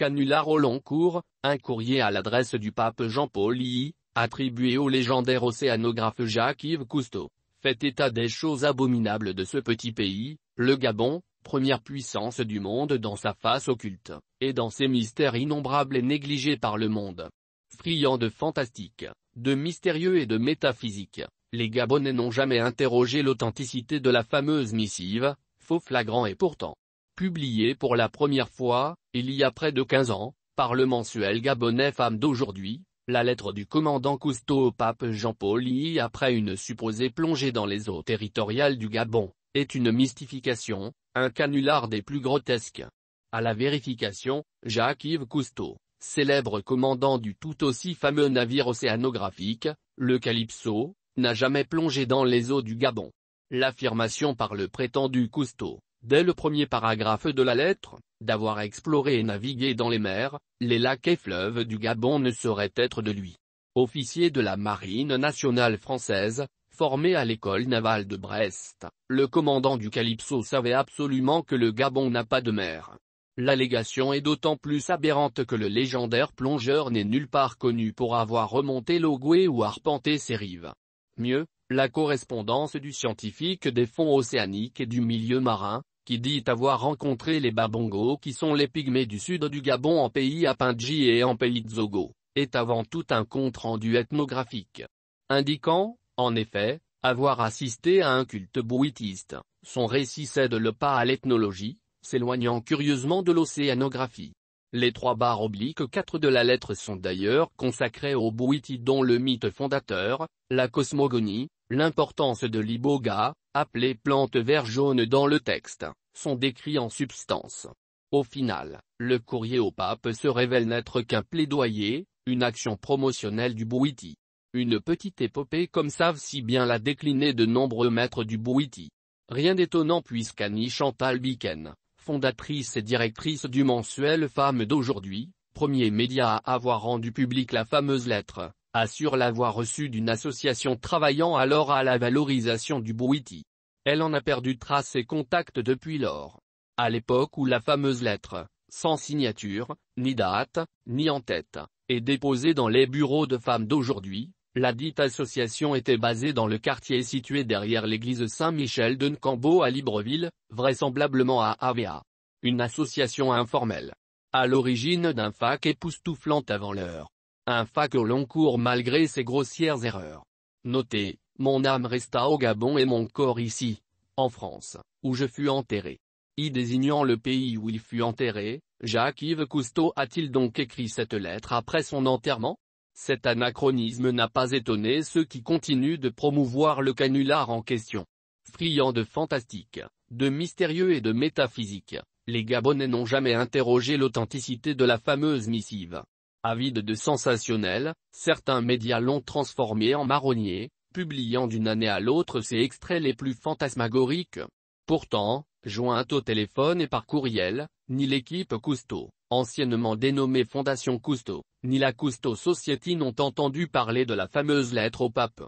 Canular au long cours, un courrier à l'adresse du pape Jean-Paul II, attribué au légendaire océanographe Jacques-Yves Cousteau, fait état des choses abominables de ce petit pays, le Gabon, première puissance du monde dans sa face occulte, et dans ses mystères innombrables et négligés par le monde. Friand de fantastique, de mystérieux et de métaphysique, les Gabonais n'ont jamais interrogé l'authenticité de la fameuse missive, faux flagrant et pourtant, publié pour la première fois, il y a près de 15 ans, par le mensuel gabonais Femme d'aujourd'hui, la lettre du commandant Cousteau au pape Jean-Paul II après une supposée plongée dans les eaux territoriales du Gabon, est une mystification, un canular des plus grotesques. À la vérification, Jacques-Yves Cousteau, célèbre commandant du tout aussi fameux navire océanographique, le Calypso, n'a jamais plongé dans les eaux du Gabon. L'affirmation par le prétendu Cousteau, dès le premier paragraphe de la lettre, d'avoir exploré et navigué dans les mers, les lacs et fleuves du Gabon ne saurait être de lui. Officier de la Marine nationale française, formé à l'école navale de Brest, le commandant du Calypso savait absolument que le Gabon n'a pas de mer. L'allégation est d'autant plus aberrante que le légendaire plongeur n'est nulle part connu pour avoir remonté l'Ogoué ou arpenté ses rives. Mieux, la correspondance du scientifique des fonds océaniques et du milieu marin, qui dit avoir rencontré les Babongo qui sont les pygmées du sud du Gabon en pays Apindji et en pays Dzogo, est avant tout un compte-rendu ethnographique. Indiquant, en effet, avoir assisté à un culte bouitiste, son récit cède le pas à l'ethnologie, s'éloignant curieusement de l'océanographie. Les trois barres obliques quatre de la lettre sont d'ailleurs consacrées aux Bouiti dont le mythe fondateur, la cosmogonie, l'importance de l'iboga, appelées plantes vert jaune dans le texte, sont décrits en substance. Au final, le courrier au pape se révèle n'être qu'un plaidoyer, une action promotionnelle du Bouiti. Une petite épopée comme savent si bien la décliner de nombreux maîtres du Bouiti. Rien d'étonnant puisqu'Annie Chantal Biken, fondatrice et directrice du mensuel Femme d'aujourd'hui, premier média à avoir rendu public la fameuse lettre, assure l'avoir reçu d'une association travaillant alors à la valorisation du Bouiti. Elle en a perdu trace et contact depuis lors. À l'époque où la fameuse lettre, sans signature, ni date, ni en tête, est déposée dans les bureaux de femmes d'aujourd'hui, la dite association était basée dans le quartier situé derrière l'église Saint-Michel de Ncambo à Libreville, vraisemblablement à AVEA. Une association informelle. À l'origine d'un fac époustouflant avant l'heure. Un fac au long cours malgré ses grossières erreurs. Notez, mon âme resta au Gabon et mon corps ici, en France, où je fus enterré. Y désignant le pays où il fut enterré, Jacques-Yves Cousteau a-t-il donc écrit cette lettre après son enterrement Cet anachronisme n'a pas étonné ceux qui continuent de promouvoir le canular en question. Friand de fantastique, de mystérieux et de métaphysique, les Gabonais n'ont jamais interrogé l'authenticité de la fameuse missive. Avide de sensationnel, certains médias l'ont transformé en marronnier, publiant d'une année à l'autre ses extraits les plus fantasmagoriques. Pourtant, joint au téléphone et par courriel, ni l'équipe Cousteau, anciennement dénommée Fondation Cousteau, ni la Cousteau Society n'ont entendu parler de la fameuse lettre au pape.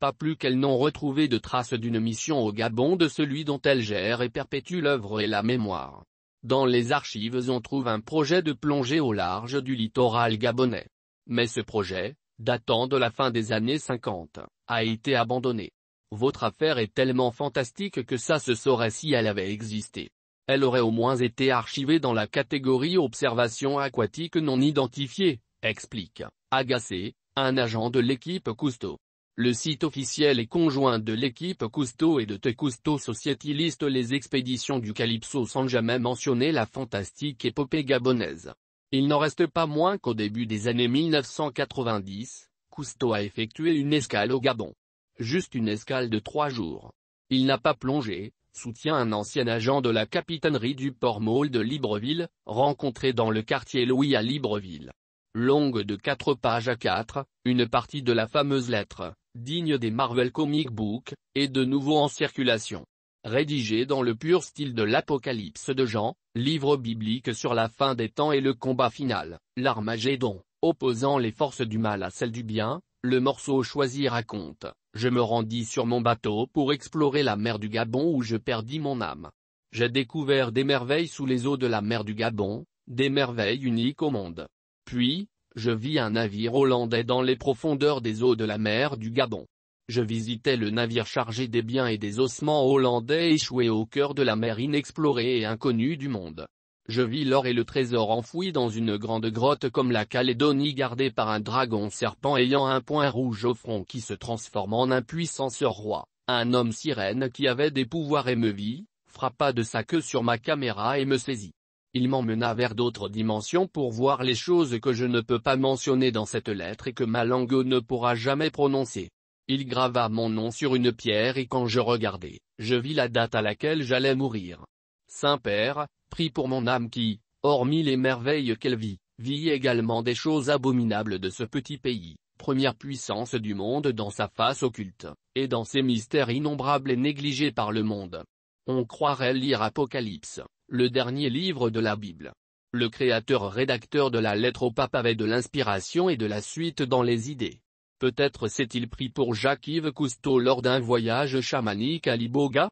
Pas plus qu'elles n'ont retrouvé de traces d'une mission au Gabon de celui dont elle gère et perpétue l'œuvre et la mémoire. Dans les archives on trouve un projet de plongée au large du littoral gabonais. Mais ce projet, datant de la fin des années 50, a été abandonné. Votre affaire est tellement fantastique que ça se saurait si elle avait existé. Elle aurait au moins été archivée dans la catégorie observation aquatique non identifiée, explique, agacé, un agent de l'équipe Cousteau. Le site officiel et conjoint de l'équipe Cousteau et de Te Cousteau Society liste les expéditions du Calypso sans jamais mentionner la fantastique épopée gabonaise. Il n'en reste pas moins qu'au début des années 1990, Cousteau a effectué une escale au Gabon. Juste une escale de trois jours. Il n'a pas plongé, soutient un ancien agent de la capitainerie du port Maul de Libreville, rencontré dans le quartier Louis à Libreville longue de quatre pages à quatre, une partie de la fameuse lettre, digne des Marvel Comic Book, est de nouveau en circulation. Rédigé dans le pur style de l'Apocalypse de Jean, livre biblique sur la fin des temps et le combat final, l'Armageddon, opposant les forces du mal à celles du bien, le morceau choisi raconte, je me rendis sur mon bateau pour explorer la mer du Gabon où je perdis mon âme. J'ai découvert des merveilles sous les eaux de la mer du Gabon, des merveilles uniques au monde. Puis, je vis un navire hollandais dans les profondeurs des eaux de la mer du Gabon. Je visitais le navire chargé des biens et des ossements hollandais échoués au cœur de la mer inexplorée et inconnue du monde. Je vis l'or et le trésor enfouis dans une grande grotte comme la Calédonie gardée par un dragon serpent ayant un point rouge au front qui se transforme en un puissant roi. Un homme sirène qui avait des pouvoirs et me vit, frappa de sa queue sur ma caméra et me saisit. Il m'emmena vers d'autres dimensions pour voir les choses que je ne peux pas mentionner dans cette lettre et que ma langue ne pourra jamais prononcer. Il grava mon nom sur une pierre et quand je regardais, je vis la date à laquelle j'allais mourir. Saint-Père, prie pour mon âme qui, hormis les merveilles qu'elle vit, vit également des choses abominables de ce petit pays, première puissance du monde dans sa face occulte, et dans ses mystères innombrables et négligés par le monde. On croirait lire Apocalypse, le dernier livre de la Bible. Le créateur rédacteur de la lettre au pape avait de l'inspiration et de la suite dans les idées. Peut-être s'est-il pris pour Jacques-Yves Cousteau lors d'un voyage chamanique à Liboga